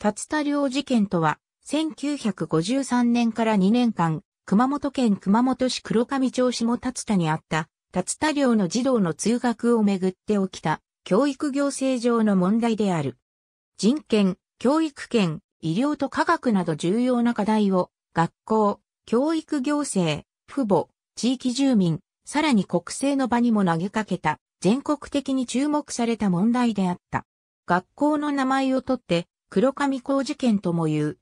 竜田寮事件とは、1953年から2年間、熊本県熊本市黒上町下竜田にあった、竜田寮の児童の通学をめぐって起きた、教育行政上の問題である。人権、教育権、医療と科学など重要な課題を、学校、教育行政、父母、地域住民、さらに国政の場にも投げかけた、全国的に注目された問題であった。学校の名前をとって、黒上工事件とも言う。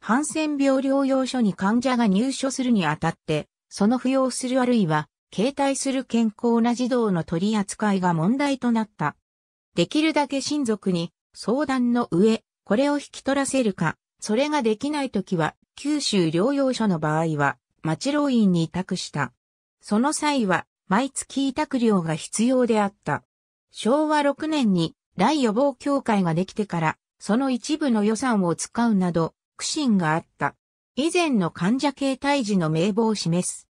ハンセン病療養所に患者が入所するにあたって、その扶養するあるいは、携帯する健康な児童の取り扱いが問題となった。できるだけ親族に相談の上、これを引き取らせるか、それができないときは、九州療養所の場合は、町老院に委託した。その際は、毎月委託料が必要であった。昭和6年に、大予防協会ができてから、その一部の予算を使うなど、苦心があった。以前の患者形態時の名簿を示す。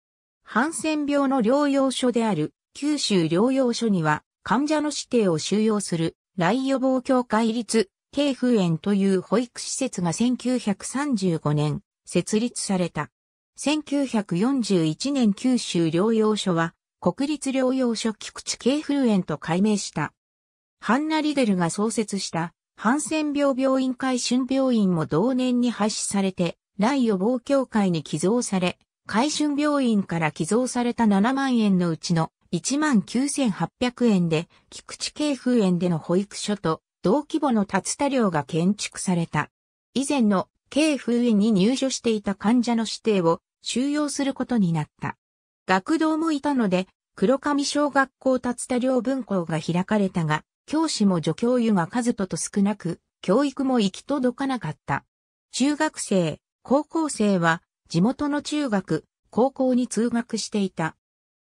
ハンセン病の療養所である九州療養所には患者の指定を収容する来予防協会立慶風園という保育施設が1935年設立された。1941年九州療養所は国立療養所菊池慶風園と改名した。ハンナ・リデルが創設したハンセン病病院会春病院も同年に廃止されて、来予防協会に寄贈され、海春病院から寄贈された7万円のうちの19,800円で、菊池慶風園での保育所と同規模の竜田寮が建築された。以前の慶風園に入所していた患者の指定を収容することになった。学童もいたので、黒上小学校竜田寮分校が開かれたが、教師も助教諭が数とと少なく、教育も行き届かなかった。中学生、高校生は地元の中学、高校に通学していた。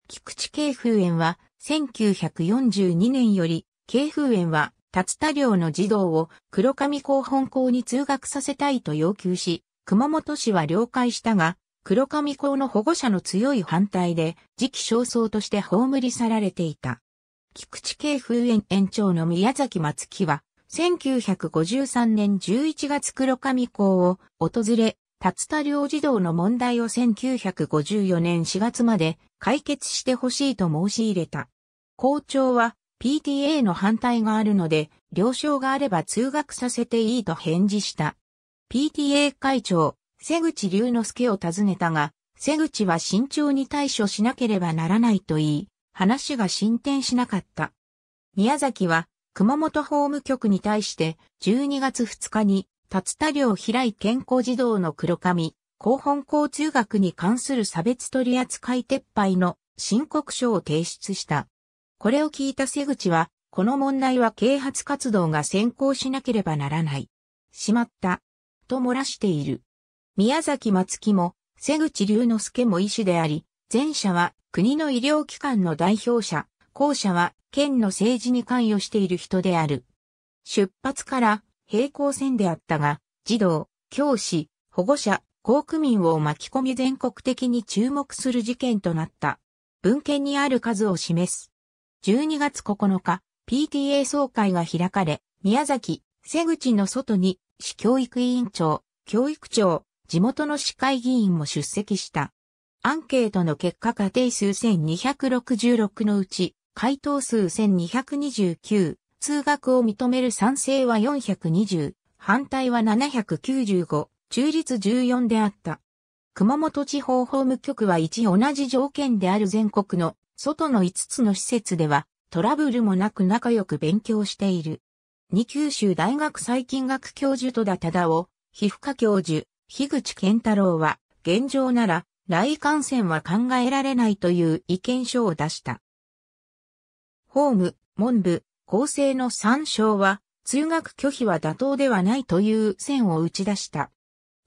菊池慶風園は1942年より、慶風園は達田寮の児童を黒上高本校に通学させたいと要求し、熊本市は了解したが、黒上校の保護者の強い反対で、時期尚早として葬り去られていた。菊池系風園園長の宮崎松木は、1953年11月黒上校を訪れ、辰田領児童の問題を1954年4月まで解決してほしいと申し入れた。校長は PTA の反対があるので、了承があれば通学させていいと返事した。PTA 会長、瀬口龍之介を訪ねたが、瀬口は慎重に対処しなければならないと言い、話が進展しなかった。宮崎は熊本法務局に対して12月2日に達田寮平井健康児童の黒髪、高本交通学に関する差別取扱撤廃の申告書を提出した。これを聞いた瀬口は、この問題は啓発活動が先行しなければならない。しまった。と漏らしている。宮崎松木も、瀬口龍之介も医師であり、前者は国の医療機関の代表者、後者は県の政治に関与している人である。出発から平行線であったが、児童、教師、保護者、公区民を巻き込み全国的に注目する事件となった。文献にある数を示す。12月9日、PTA 総会が開かれ、宮崎、瀬口の外に、市教育委員長、教育長、地元の市会議員も出席した。アンケートの結果家庭数1266のうち、回答数1229、通学を認める賛成は420、反対は795、中立14であった。熊本地方法務局は一同じ条件である全国の外の5つの施設ではトラブルもなく仲良く勉強している。二九州大学細菌学教授戸田忠夫、皮膚科教授、樋口健太郎は現状なら雷感染は考えられないという意見書を出した。法務、文部、厚生の3省は、通学拒否は妥当ではないという線を打ち出した。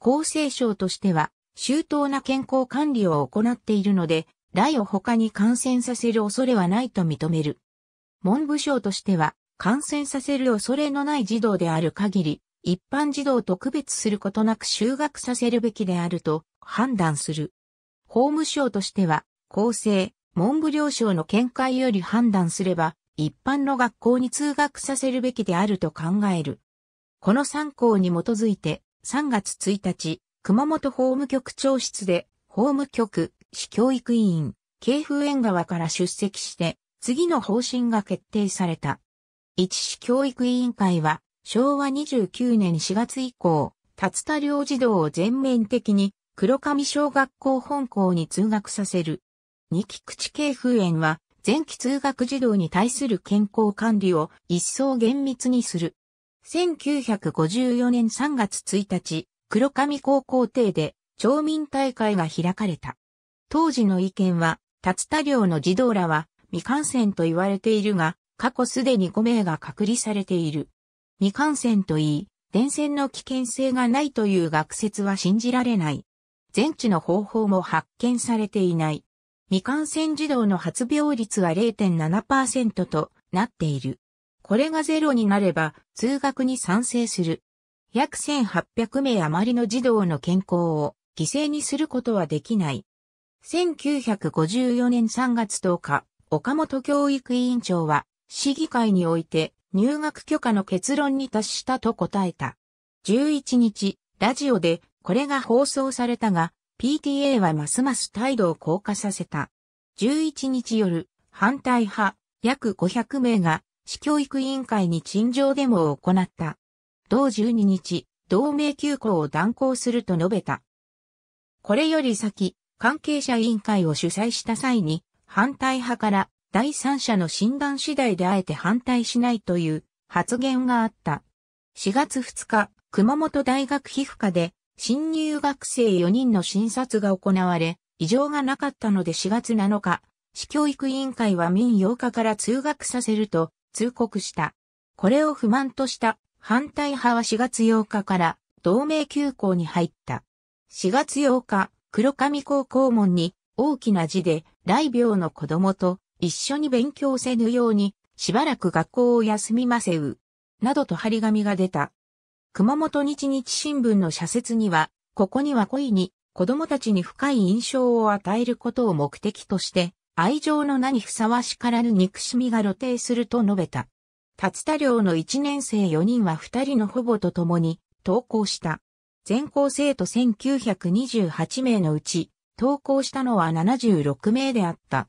厚生省としては、周到な健康管理を行っているので、雷を他に感染させる恐れはないと認める。文部省としては、感染させる恐れのない児童である限り、一般児童と区別することなく就学させるべきであると判断する。法務省としては、厚生、文部領省の見解より判断すれば、一般の学校に通学させるべきであると考える。この参考に基づいて、3月1日、熊本法務局長室で、法務局、市教育委員、警風縁側から出席して、次の方針が決定された。一市教育委員会は、昭和29年4月以降、達田両児童を全面的に黒上小学校本校に通学させる。二木口系封園は、前期通学児童に対する健康管理を一層厳密にする。1954年3月1日、黒上高校邸で町民大会が開かれた。当時の意見は、達田寮の児童らは未感染と言われているが、過去すでに5名が隔離されている。未感染といい、伝染の危険性がないという学説は信じられない。全治の方法も発見されていない。未感染児童の発病率は0.7%となっている。これがゼロになれば通学に賛成する。約1800名余りの児童の健康を犠牲にすることはできない。1954年3月10日、岡本教育委員長は市議会において入学許可の結論に達したと答えた。11日、ラジオでこれが放送されたが、PTA はますます態度を硬化させた。11日夜、反対派、約500名が、市教育委員会に陳情デモを行った。同12日、同盟休校を断行すると述べた。これより先、関係者委員会を主催した際に、反対派から第三者の診断次第であえて反対しないという発言があった。4月2日、熊本大学皮膚科で新入学生4人の診察が行われ、異常がなかったので4月7日、市教育委員会は民8日から通学させると通告した。これを不満とした反対派は4月8日から同盟休校に入った。4月8日、黒上高校門に大きな字で、来病の子供と一緒に勉強せぬように、しばらく学校を休みませう。などと張り紙が出た。熊本日日新聞の社説には、ここには故意に子供たちに深い印象を与えることを目的として、愛情の名にふさわしからぬ憎しみが露呈すると述べた。達田寮の1年生4人は2人の保母と共に登校した。全校生徒1928名のうち、登校したのは76名であった。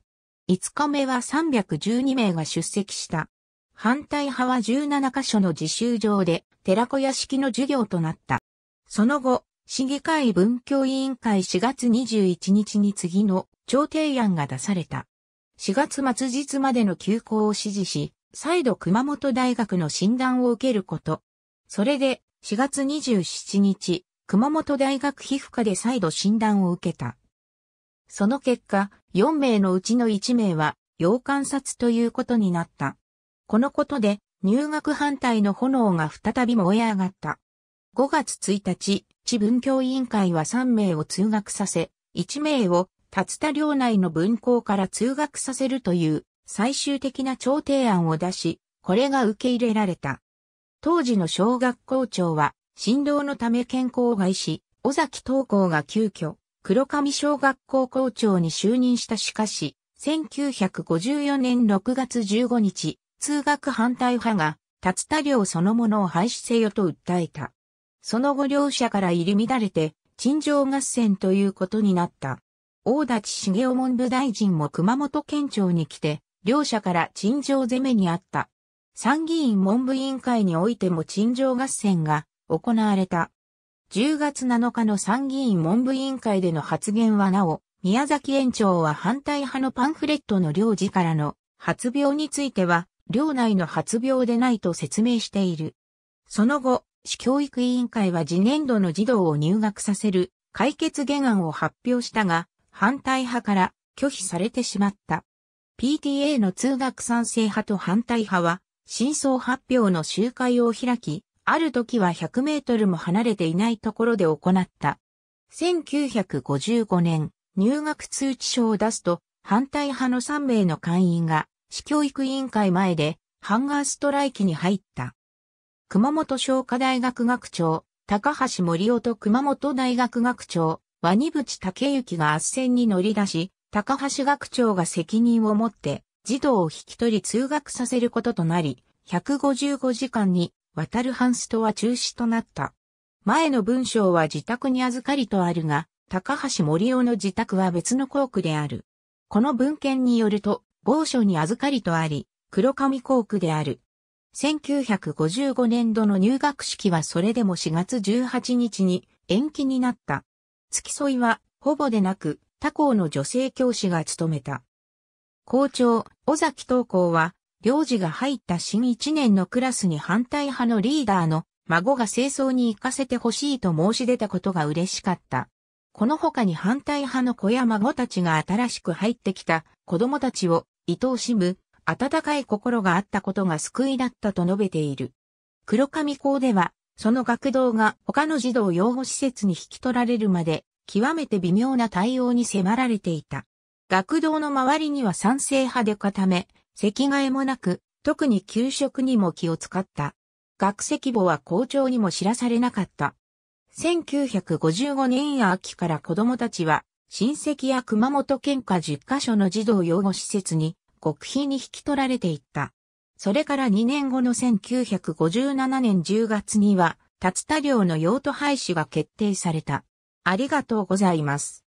5日目は312名が出席した。反対派は17カ所の自習場で寺子屋式の授業となった。その後、市議会文教委員会4月21日に次の調停案が出された。4月末日までの休校を指示し、再度熊本大学の診断を受けること。それで、4月27日、熊本大学皮膚科で再度診断を受けた。その結果、4名のうちの1名は、要観察ということになった。このことで、入学反対の炎が再び燃え上がった。5月1日、地文教委員会は3名を通学させ、1名を達田領内の文校から通学させるという最終的な調停案を出し、これが受け入れられた。当時の小学校長は、振動のため健康を害し、尾崎東校が急遽、黒上小学校校長に就任したしかし、1954年6月15日、通学反対派が、竜田領そのものを廃止せよと訴えた。その後両者から入り乱れて、陳情合戦ということになった。大立茂雄文部大臣も熊本県庁に来て、両者から陳情攻めにあった。参議院文部委員会においても陳情合戦が行われた。10月7日の参議院文部委員会での発言はなお、宮崎園長は反対派のパンフレットの領事からの発病については寮内の発病でないと説明している。その後、市教育委員会は次年度の児童を入学させる解決原案を発表したが、反対派から拒否されてしまった。PTA の通学賛成派と反対派は、真相発表の集会を開き、ある時は100メートルも離れていないところで行った。1955年、入学通知書を出すと、反対派の3名の会員が市教育委員会前でハンガーストライキに入った。熊本商科大学学長、高橋森夫と熊本大学学長、ワニブチ竹幸が圧戦に乗り出し、高橋学長が責任を持って児童を引き取り通学させることとなり、155時間に渡るハンストは中止となった。前の文章は自宅に預かりとあるが、高橋森夫の自宅は別の校区である。この文献によると、某所に預かりとあり、黒髪校区である。1955年度の入学式はそれでも4月18日に延期になった。付き添いは、ほぼでなく、他校の女性教師が務めた。校長、尾崎東校は、領事が入った新1年のクラスに反対派のリーダーの孫が清掃に行かせてほしいと申し出たことが嬉しかった。この他に反対派の子や孫たちが新しく入ってきた子供たちを伊藤しむ、温かい心があったことが救いだったと述べている。黒上校では、その学童が他の児童養護施設に引き取られるまで、極めて微妙な対応に迫られていた。学童の周りには賛成派で固め、席替えもなく、特に給食にも気を使った。学籍簿は校長にも知らされなかった。1955年秋から子供たちは親戚や熊本県下10カ所の児童養護施設に極秘に引き取られていった。それから2年後の1957年10月には、達田寮の用途廃止が決定された。ありがとうございます。